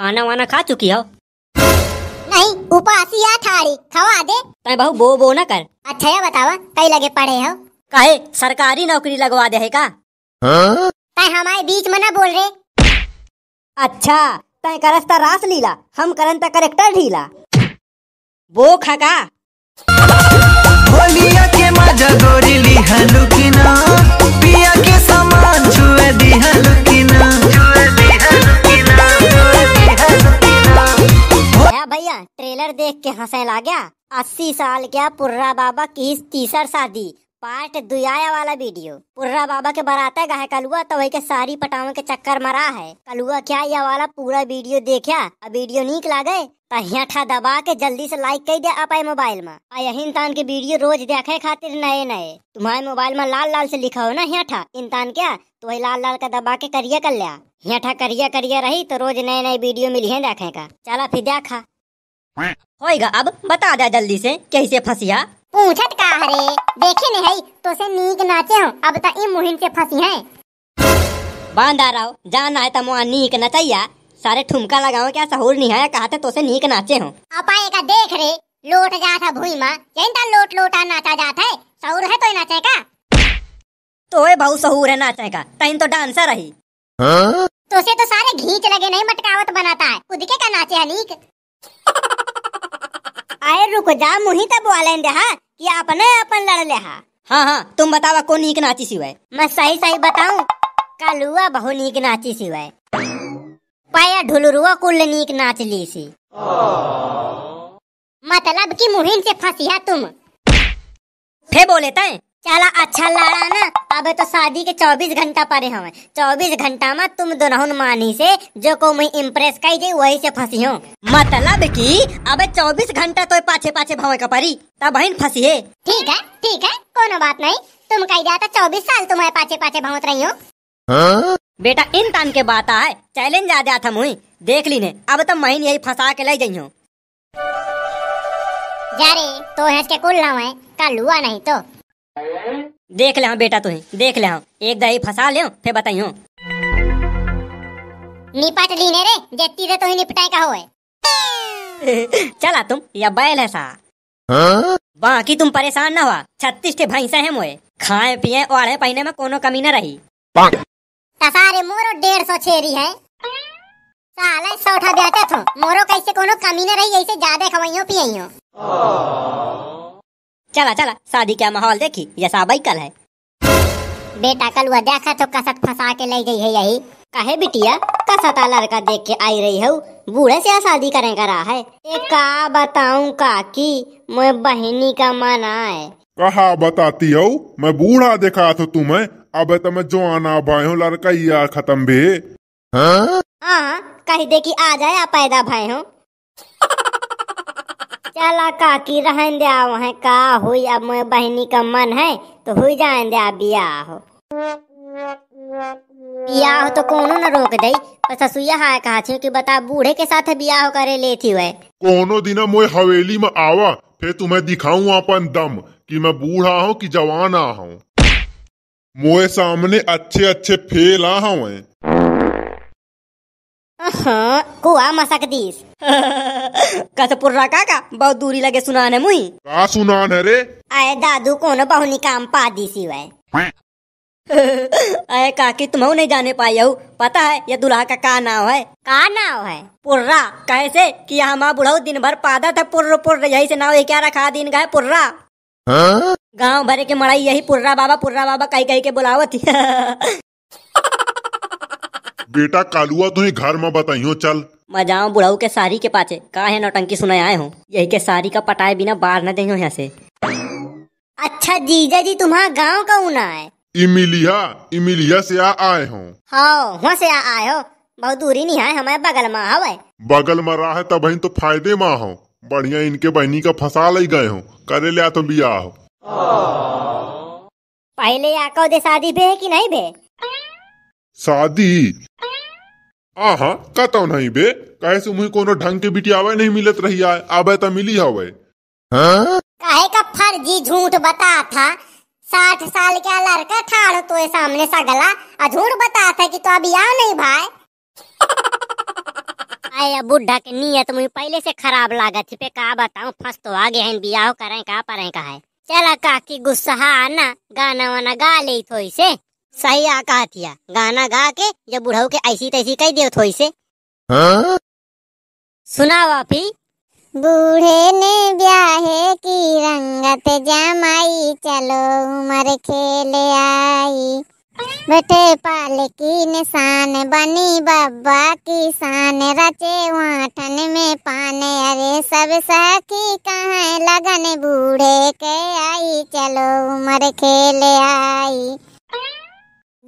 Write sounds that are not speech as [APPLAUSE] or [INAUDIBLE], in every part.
खाना वाना खा चुकी हो नहीं उपासिया थारी खवा दे तो बहु बो बो ना कर अच्छा ये बतावा कई लगे पड़े हो कहे सरकारी नौकरी लगवा दे है का हाँ? हमारे बीच में ना बोल रहे अच्छा तय करस्ता रास लीला हम करन तक करेक्टर ढीला वो खका होलिया के मजा गोरी ली हलुकिना पिया के सामान छुए दी हलुकिना भैया ट्रेलर देख के हंसे गया अस्सी साल क्या पुर्रा बाबा की तीसर शादी पार्ट दुआया वाला वीडियो पुर्रा बाबा के बराता गए कलुआ तो वही के सारी पटाओं के चक्कर मरा है कलुआ क्या यह वाला पूरा वीडियो देखा अब वीडियो नीक लागे तहियाठा तो दबा के जल्दी से लाइक कर दे आप मोबाइल में आ यही इंसान के वीडियो रोज देखे खातिर नए नए तुम्हारे मोबाइल में लाल लाल से लिखा हो ना हियाठा इंसान क्या तो वही लाल लाल का दबा के करिया कर लिया हियाठा करिया करिया रही तो रोज नए नए वीडियो मिली है देखे का चला फिर देखा होएगा अब बता दे जल्दी से कैसे फंसिया पूछत का हरे देखे नहीं है तो से नीक नाचे हो अब त तो ई मुहिन से फंसी है बांदा राव जाना है तमो नीक नचैया सारे ठुमका लगाओ क्या सहूर नहीं है कहते तो से नीक नाचे हो अपाए का देख रे लोट जात है भूई माँ यही लोट लोटा नाचा जात है सहूर है तो नाचे का तो ए भाऊ सहूर है नाचे का तइन तो डांसर रही हाँ? तो से तो सारे घींच लगे नहीं मटकावत बनाता है खुद के का नाचे है नीक [LAUGHS] आए रुक जा मुही तब वाले दे हा कि आपने अपन लड़ ले हा हाँ हाँ तुम बतावा कौन नीक नाची सिवाय मैं सही सही बताऊं कलुआ बहु नीक नाची सिवाय पाया ढुलरुआ कुल नीक नाच ली सी हाँ। मतलब कि मुहिन से फंसी तुम फे बोले तय चला अच्छा लड़ा ना अब तो शादी के 24 घंटा परे हमें 24 घंटा में तुम दोनों मानी से जो को मैं इम्प्रेस कर गई वही से फंसी हूँ मतलब कि अब 24 घंटा तो पाछे पाछे भावे का परी तब बहन फंसी है ठीक है ठीक है कोनो बात नहीं तुम कह था चौबीस साल तुम्हारे तो पाछे पाछे भावत रही हो हाँ? बेटा इन तान के बात है चैलेंज आ गया था मुई देख ली ने अब तो महीन यही फंसा के लग गई हूँ जा तो है के कुल लावे कल हुआ नहीं तो देख ले हाँ बेटा तुम देख ले हाँ एक दही फंसा ले फिर बताइयो हूँ निपट लीने रे जेती रे तो ही निपटाए का होए [LAUGHS] चला तुम या बैल है सा बाकी तुम परेशान ना हुआ छत्तीस के भैंसा है मोए खाए पिए और पहने में कोनो कमी ना रही सारे मोरो डेढ़ सौ छेरी है साले सौ सौठा देते थो मोरो कैसे कोनो कमी ना रही ऐसे ज्यादा खवाइयों पियो चला चला शादी का माहौल देखी जैसा बैकल है बेटा कल वह देखा तो कसत फंसा के ले गई है यही कहे बिटिया कसता लड़का देख के आई रही हो बूढ़े से शादी करें करा है का बताऊं काकी मैं बहनी का मना है कहा बताती हो मैं बूढ़ा देखा तो तुम्हें अब तो मैं जो आना भाई हूँ लड़का यार खत्म भी हाँ कही दे की आ जाए पैदा भाई हूँ चला का की रहन दे आओ है का हुई अब मैं बहनी का मन है तो हुई जाए दे आ बिया हो बिया हो तो कोनो न रोक दे पर ससुया हाय कहा छे कि बता बूढ़े के साथ बिया हो करे लेती हुए कोनो दिन मोय हवेली में आवा फिर तुम्हें दिखाऊं अपन दम कि मैं बूढ़ा हूं कि जवान आ हूं मोए सामने अच्छे अच्छे फेल आ हूँ कुआ मसक दीस कसपुर्रा का बहुत दूरी लगे सुनान है मुई का सुनान है रे आए दादू कोनो बहुनी काम पा दी सी वे अरे काकी तुम्हें नहीं जाने पाई हो पता है ये दुल्हा का का नाव है का नाव है पुर्रा कैसे कि यहाँ माँ बुढ़ाऊ दिन भर पादा था पुर्र पुर्र यही से नाव ये क्या रखा दिन गए पुर्रा गांव भरे के मड़ाई यही पुर्रा बाबा पुर्रा बाबा कही कही के बुलावती बेटा कालुआ तुही घर में बताइयो चल मैं जाऊँ बुढ़ऊ के सारी के पाचे का है नौटंकी सुनाए आए हूँ यही के सारी का पटाए बिना बाहर न देंगे यहाँ से अच्छा जीजा जी तुम्हारा गाँव का ऊना है इमिलिया इमिलिया से आ आए हो हाँ वहाँ से आ आए हो बहुत दूरी नहीं है हमारे बगल में हवे बगल में रहा है तो बहन तो फायदे में हो बढ़िया इनके बहनी का फसा ले गए हो करे लिया तुम बिया हो पहले आका दे शादी पे है कि नहीं बे शादी आहा कहता नहीं बे कहे से मुझे कोनो ढंग के बिटिया आवे नहीं मिलत रही आए आवे त मिली हवे हां कहे का फर्जी झूठ बता था साठ साल का लड़का ठाड़ो तो सामने सा गला आ झूठ बता था कि तो अभी आ नहीं भाई अरे [LAUGHS] बुढ़ा के नियत मुझे पहले से खराब लागत थी पे का बताऊं फंस तो आ गए हैं बियाह करें का परें का है चला काकी गुस्सा ना गाना वाना गा ले थोई से सही आका हथिया गाना गा के जब बुढ़ऊ के ऐसी तैसी कह दियो थोड़ी से हाँ? सुना वापी बूढ़े ने ब्याहे की रंगत जमाई चलो उम्र खेल आई पाल की निशान बनी बब्बा की शान रचे वाठन में पाने अरे सब सखी कहाँ लगन बूढ़े के आई चलो उम्र खेल आई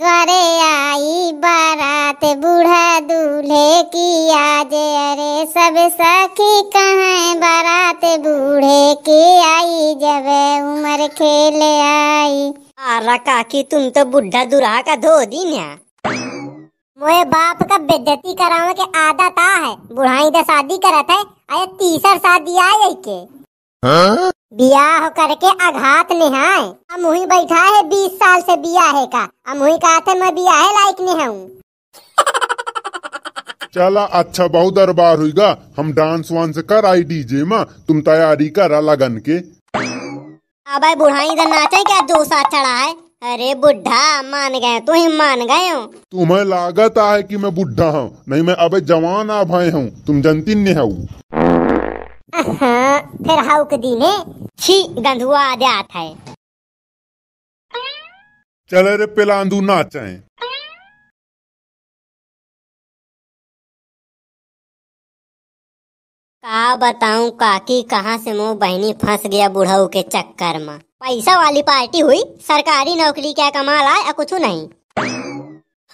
द्वारे आई बारात बूढ़ा दूल्हे की आज अरे सब सखी कहें बारात बूढ़े की आई जब उम्र खेले आई आरा काकी तुम तो बुढ़ा दूल्हा का धो दी है मोए बाप का बेदती करावे के आदत आ है बुढ़ाई दा शादी करत है अरे तीसर शादी आ जाई के हाँ? बियाह करके आघात में है हम वही बैठा है बीस साल से बिया है का हम वही कहा थे मैं बिया है लाइक नहीं हूँ चला अच्छा बहुत दरबार होगा हम डांस वांस कर आई डीजे माँ तुम तैयारी कर लगन के अब बुढ़ाई इधर नाचे क्या दो साथ चढ़ा है अरे बुढ़ा मान गए तो ही मान गए हो तुम्हें लागत है कि मैं बुढ़ा हूँ नहीं मैं अबे जवान आ भाई हूँ तुम जनती नहीं हूँ फिर हाउ के दिन है छी गंधुआ आ जात है चले रे पिलांदू नाचे का बताऊं काकी कहां से मो बहनी फंस गया बुढ़ाऊ के चक्कर में पैसा वाली पार्टी हुई सरकारी नौकरी क्या कमाल आए कुछ नहीं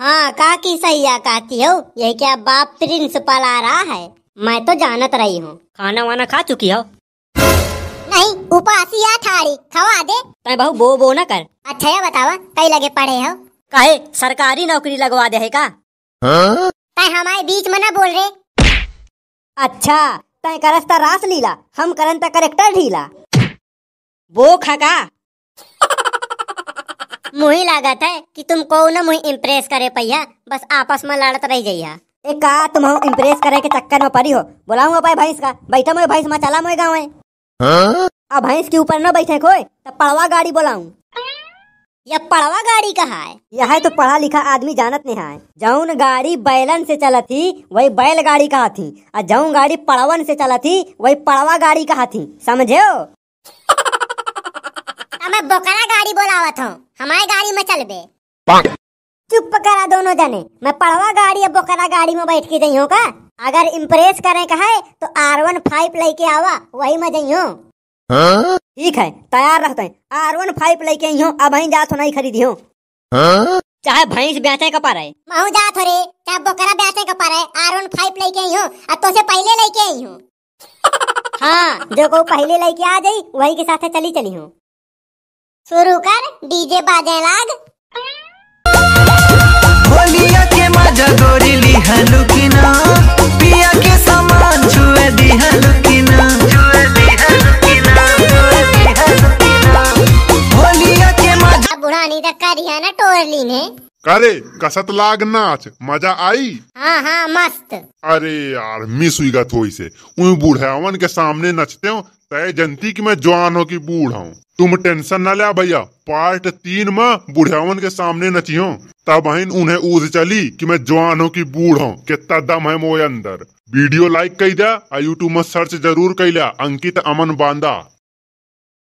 हाँ काकी सही है काकी हो ये क्या बाप प्रिंसिपल आ रहा है मैं तो जानत रही हूँ खाना वाना खा चुकी हो उपासी या थाली खवा दे तय बहु बो बो ना कर अच्छा यह बतावा कई लगे पढ़े हो कहे सरकारी नौकरी लगवा दे है का तय हमारे बीच में न बोल रहे अच्छा तय करस्ता रास लीला हम करन तक करेक्टर ढीला वो खका मुही लागत है कि तुम को ना मुही इम्प्रेस करे पैया बस आपस में लड़त रह जइया एक का तुम हम इम्प्रेस करे के चक्कर में पड़ी हो बोलाऊंगा भाई भैंस का बैठा मोए भैंस में चला मोए गाँव है हाँ? अब भैंस के ऊपर न बैठे कोई तो पड़वा गाड़ी बोलाऊं यह पड़वा गाड़ी कहा है यह है तो पढ़ा लिखा आदमी जानत नहीं है जौन गाड़ी बैलन से चलती वही बैल गाड़ी कहा थी और जौन गाड़ी पड़वन से चलती वही पड़वा गाड़ी कहा थी समझे [LAUGHS] मैं बकरा गाड़ी बोलावत हूँ हमारे गाड़ी में चल बे चुप करा दोनों जने मैं पड़वा गाड़ी या बोकरा गाड़ी में बैठ के जाइयो का अगर इम्प्रेस करे का है तो आर वन फाइव लेके आवा वही में हूँ हाँ? ठीक है तैयार रहते हैं आर वन फाइव लेके आई अब अभी जात हो नहीं खरीदी हूँ हाँ? चाहे भैंस बेचे का पारे महू जात हो रे चाहे बकरा बेचे का पारे आर वन फाइव लेके आई हूँ अब तो से पहले लेके आई हूँ [LAUGHS] हाँ जो को पहले लेके आ जाई वही के साथ चली चली हूँ शुरू कर डीजे बाजे लाग होलिया के मजा गोरी ली हलुकिना पिया के सामान छुए दी हलुकिना करे कसत लाग नाच मजा आई हाँ हाँ मस्त अरे यार मिस हुई गत हुई से उन बूढ़ावन के सामने नचते हो तय जनती की मैं जवान हो की बूढ़ हूँ तुम टेंशन ना लिया भैया पार्ट तीन में बूढ़ावन के सामने नची हो तब हिन उन्हें ऊज चली कि मैं जवानों की बूढ़ हूँ कितना दम है मोए अंदर वीडियो लाइक कर दिया यूट्यूब में सर्च जरूर कर लिया अंकित अमन बांदा